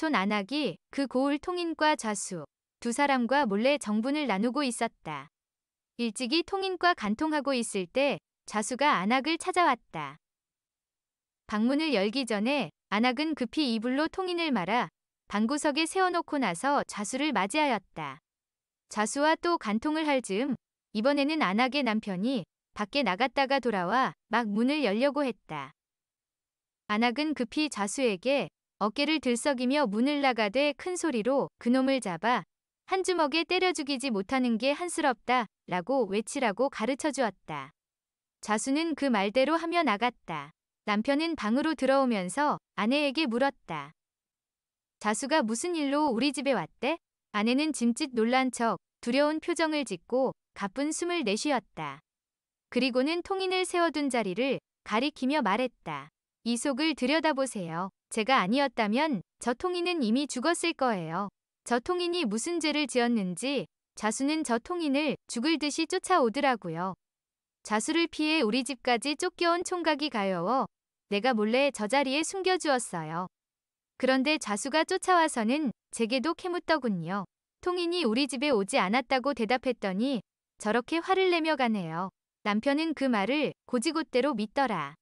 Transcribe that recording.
사촌 안학이 그 고을 통인과 좌수 두 사람과 몰래 정분을 나누고 있었다. 일찍이 통인과 간통하고 있을 때 좌수가 안학을 찾아왔다. 방문을 열기 전에 안학은 급히 이불로 통인을 말아 방구석에 세워놓고 나서 좌수를 맞이하였다. 좌수와 또 간통을 할 즈음 이번에는 안학의 남편이 밖에 나갔다가 돌아와 막 문을 열려고 했다. 안학은 급히 좌수에게 어깨를 들썩이며 문을 나가되 큰 소리로 그놈을 잡아 한 주먹에 때려 죽이지 못하는 게 한스럽다 라고 외치라고 가르쳐 주었다. 자수는 그 말대로 하며 나갔다. 남편은 방으로 들어오면서 아내에게 물었다. 자수가 무슨 일로 우리 집에 왔대? 아내는 짐짓 놀란 척 두려운 표정을 짓고 가쁜 숨을 내쉬었다. 그리고는 통인을 세워둔 자리를 가리키며 말했다. 이 속을 들여다보세요. 제가 아니었다면 저 통인은 이미 죽었을 거예요. 저 통인이 무슨 죄를 지었는지 좌수는 저 통인을 죽을 듯이 쫓아오더라고요. 좌수를 피해 우리 집까지 쫓겨온 총각이 가여워 내가 몰래 저 자리에 숨겨주었어요. 그런데 좌수가 쫓아와서는 제게도 캐묻더군요. 통인이 우리 집에 오지 않았다고 대답했더니 저렇게 화를 내며 가네요. 남편은 그 말을 고지고대로 믿더라.